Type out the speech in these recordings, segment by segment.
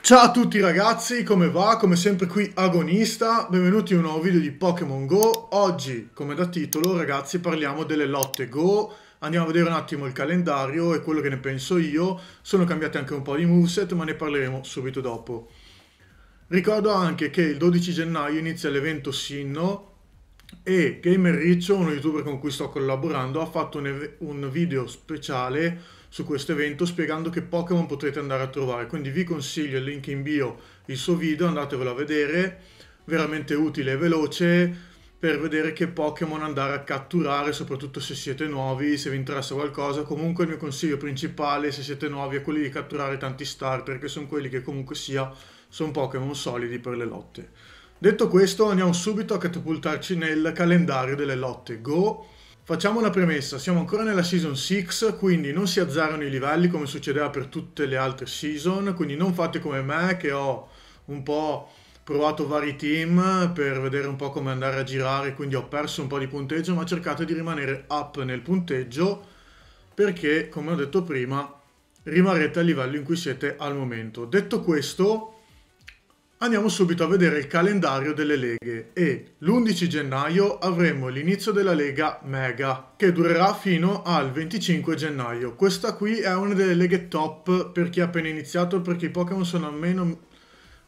Ciao a tutti ragazzi, come va? Come sempre qui Agonista, benvenuti in un nuovo video di Pokémon GO. Oggi, come da titolo, ragazzi, parliamo delle lotte GO. Andiamo a vedere un attimo il calendario e quello che ne penso io. Sono cambiati anche un po' di moveset, ma ne parleremo subito dopo. Ricordo anche che il 12 gennaio inizia l'evento Sinno e Gamer Riccio, uno youtuber con cui sto collaborando, ha fatto un, un video speciale su questo evento spiegando che Pokémon potrete andare a trovare. Quindi vi consiglio il link in bio, il suo video, andatevelo a vedere, veramente utile e veloce per vedere che Pokémon andare a catturare, soprattutto se siete nuovi, se vi interessa qualcosa. Comunque il mio consiglio principale, se siete nuovi, è quello di catturare tanti starter, che sono quelli che comunque sia sono Pokémon solidi per le lotte. Detto questo, andiamo subito a catapultarci nel calendario delle lotte Go Facciamo una premessa, siamo ancora nella season 6, quindi non si azzarano i livelli come succedeva per tutte le altre season, quindi non fate come me che ho un po' provato vari team per vedere un po' come andare a girare, quindi ho perso un po' di punteggio, ma cercate di rimanere up nel punteggio perché, come ho detto prima, rimarrete al livello in cui siete al momento. Detto questo, Andiamo subito a vedere il calendario delle leghe e l'11 gennaio avremo l'inizio della lega Mega che durerà fino al 25 gennaio. Questa qui è una delle leghe top per chi ha appena iniziato perché i Pokémon sono almeno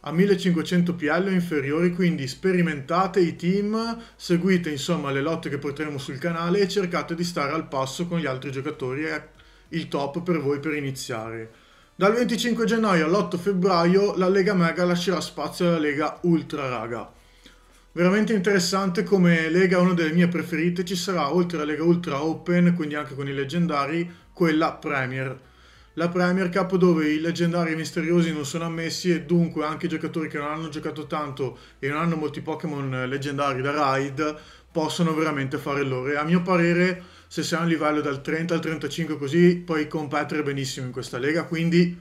a 1500 PL o inferiori, quindi sperimentate i team, seguite insomma le lotte che porteremo sul canale e cercate di stare al passo con gli altri giocatori, è il top per voi per iniziare. Dal 25 gennaio all'8 febbraio la Lega Mega lascerà spazio alla Lega Ultra Raga. Veramente interessante come Lega, una delle mie preferite, ci sarà oltre alla Lega Ultra Open, quindi anche con i leggendari, quella Premier. La Premier Cup dove i leggendari misteriosi non sono ammessi e dunque anche i giocatori che non hanno giocato tanto e non hanno molti Pokémon eh, leggendari da raid possono veramente fare il loro. E a mio parere se sei a un livello dal 30 al 35 così puoi competere benissimo in questa lega, quindi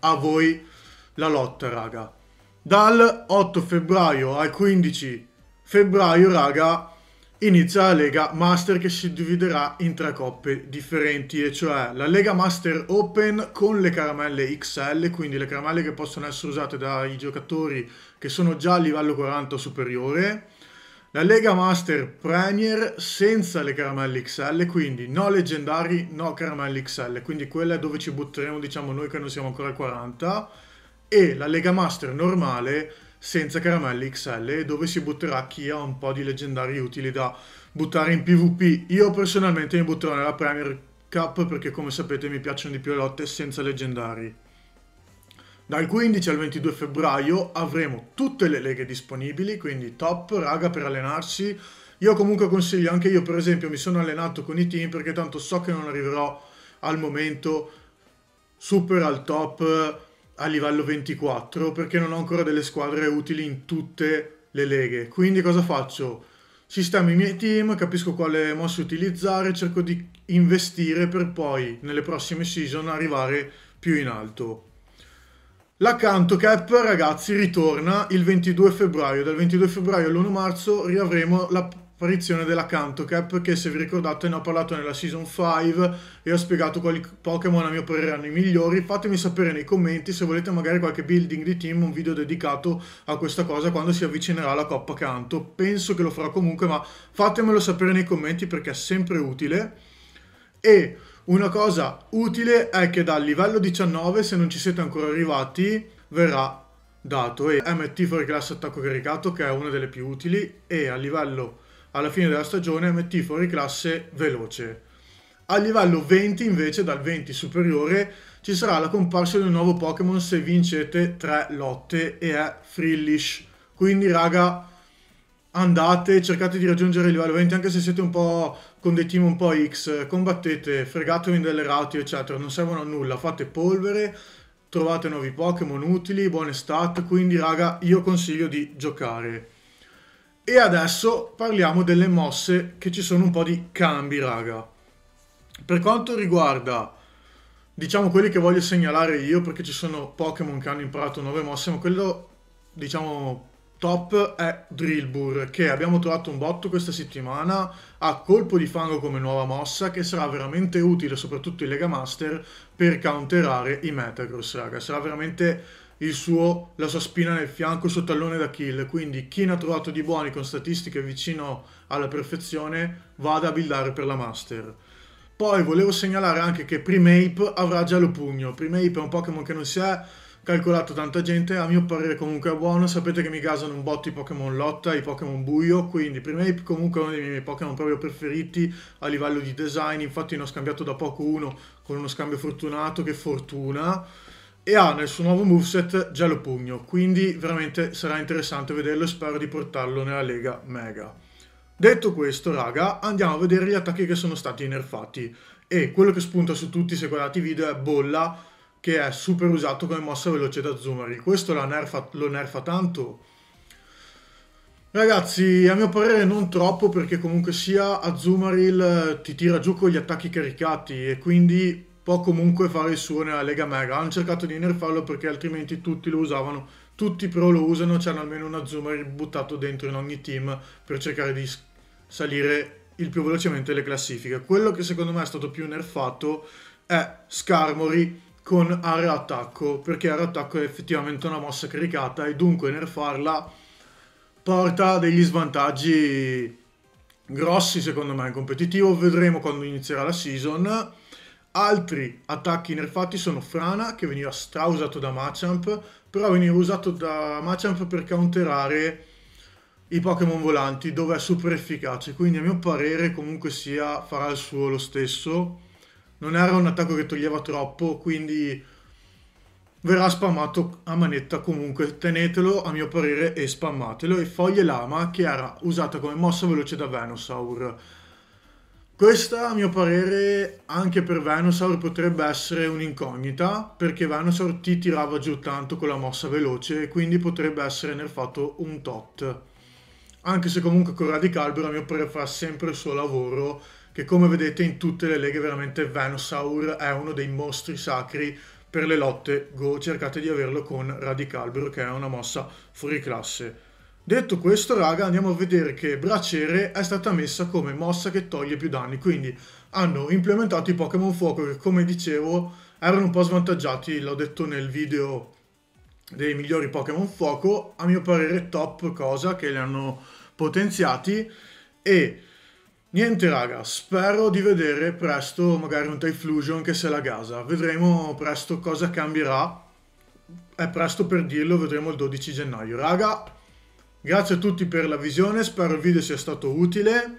a voi la lotta raga. Dal 8 febbraio al 15 febbraio raga inizia la Lega Master che si dividerà in tre coppe differenti, e cioè la Lega Master Open con le caramelle XL, quindi le caramelle che possono essere usate dai giocatori che sono già a livello 40 superiore, la Lega Master Premier senza le caramelle XL, quindi no leggendari, no caramelle XL, quindi quella dove ci butteremo diciamo noi che non siamo ancora 40, e la Lega Master normale senza caramelle XL, dove si butterà chi ha un po' di leggendari utili da buttare in PvP. Io personalmente mi butterò nella Premier Cup perché come sapete mi piacciono di più le lotte senza leggendari. Dal 15 al 22 febbraio avremo tutte le leghe disponibili, quindi top, raga, per allenarsi. Io comunque consiglio, anche io per esempio mi sono allenato con i team perché tanto so che non arriverò al momento super al top a livello 24 perché non ho ancora delle squadre utili in tutte le leghe. Quindi cosa faccio? Sistemo i miei team, capisco quale mosse utilizzare, cerco di investire per poi nelle prossime season arrivare più in alto. La CantoCap, ragazzi, ritorna il 22 febbraio. Dal 22 febbraio all'1 marzo riavremo l'apparizione della CantoCap, che se vi ricordate ne ho parlato nella Season 5 e ho spiegato quali Pokémon a mio parere erano i migliori. Fatemi sapere nei commenti se volete magari qualche building di team, un video dedicato a questa cosa quando si avvicinerà la Coppa Canto. Penso che lo farò comunque, ma fatemelo sapere nei commenti perché è sempre utile. E... Una cosa utile è che dal livello 19, se non ci siete ancora arrivati, verrà dato e MT fuori classe attacco caricato che è una delle più utili e a livello alla fine della stagione MT fuori classe veloce. A livello 20 invece, dal 20 superiore, ci sarà la comparsa di un nuovo Pokémon se vincete 3 lotte e è Frillish. Quindi raga, andate, cercate di raggiungere il livello 20, anche se siete un po' con dei team un po' X, combattete, fregatevi delle route, eccetera, non servono a nulla, fate polvere, trovate nuovi Pokémon utili, buone stat, quindi raga io consiglio di giocare. E adesso parliamo delle mosse che ci sono un po' di cambi raga. Per quanto riguarda diciamo quelli che voglio segnalare io perché ci sono Pokémon che hanno imparato nuove mosse ma quello diciamo top è Drillbur che abbiamo trovato un botto questa settimana a colpo di fango come nuova mossa che sarà veramente utile soprattutto in Lega Master per counterare i Metagross raga sarà veramente suo, la sua spina nel fianco, il suo tallone da kill. Quindi chi ne ha trovato di buoni con statistiche vicino alla perfezione vada a buildare per la Master. Poi volevo segnalare anche che Primeape avrà già lo pugno. Primeape è un Pokémon che non si è calcolato tanta gente, a mio parere comunque è buono, sapete che mi gasano un botto i Pokémon lotta, i Pokémon buio, quindi per me comunque è uno dei miei Pokémon proprio preferiti a livello di design, infatti ne ho scambiato da poco uno con uno scambio fortunato, che fortuna, e ha nel suo nuovo moveset Gelo Pugno, quindi veramente sarà interessante vederlo e spero di portarlo nella Lega Mega. Detto questo, raga, andiamo a vedere gli attacchi che sono stati nerfati. E quello che spunta su tutti se guardate i video è Bolla, che è super usato come mossa veloce da Zumari. Questo nerfa, lo nerfa tanto. Ragazzi, a mio parere non troppo perché comunque sia Azumaril ti tira giù con gli attacchi caricati e quindi può comunque fare il suo nella Lega Mega. Hanno cercato di nerfarlo perché altrimenti tutti lo usavano, tutti però lo usano, c'hanno almeno un Azumaril buttato dentro in ogni team per cercare di salire il più velocemente le classifiche. Quello che secondo me è stato più nerfato è Scarmory con area attacco, perché area attacco è effettivamente una mossa caricata e dunque nerfarla porta degli svantaggi grossi secondo me in competitivo, vedremo quando inizierà la season. Altri attacchi nerfati sono Frana, che veniva stra usato da Machamp, però veniva usato da Machamp per counterare i Pokémon volanti, dove è super efficace, quindi a mio parere comunque sia farà il suo lo stesso non era un attacco che toglieva troppo, quindi verrà spammato a manetta comunque. Tenetelo a mio parere e spammatelo. E Foglie Lama che era usata come mossa veloce da Venusaur. Questa a mio parere anche per Venusaur potrebbe essere un'incognita perché Venusaur ti tirava giù tanto con la mossa veloce e quindi potrebbe essere nerfato un tot. Anche se comunque con Radicalbero a mio parere fa sempre il suo lavoro che come vedete in tutte le leghe veramente Venusaur è uno dei mostri sacri per le lotte Go, cercate di averlo con Radicalbero che è una mossa fuori classe. Detto questo, raga, andiamo a vedere che Bracere è stata messa come mossa che toglie più danni, quindi hanno implementato i Pokémon Fuoco che, come dicevo, erano un po' svantaggiati, l'ho detto nel video dei migliori Pokémon Fuoco, a mio parere top cosa che li hanno potenziati e Niente raga, spero di vedere presto magari un Typhlosion che se la gasa. Vedremo presto cosa cambierà. È presto per dirlo, vedremo il 12 gennaio. Raga, grazie a tutti per la visione, spero il video sia stato utile.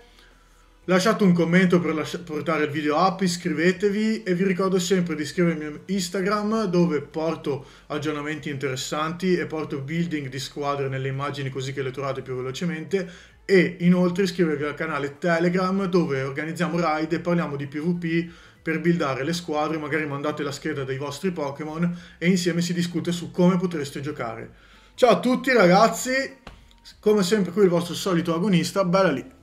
Lasciate un commento per lascia- portare il video up, iscrivetevi e vi ricordo sempre di iscrivermi a Instagram dove porto aggiornamenti interessanti e porto building di squadre nelle immagini così che le trovate più velocemente e inoltre iscrivervi al canale Telegram dove organizziamo raid e parliamo di PvP per buildare le squadre, magari mandate la scheda dei vostri Pokémon e insieme si discute su come potreste giocare. Ciao a tutti ragazzi, come sempre qui il vostro solito agonista, bella lì!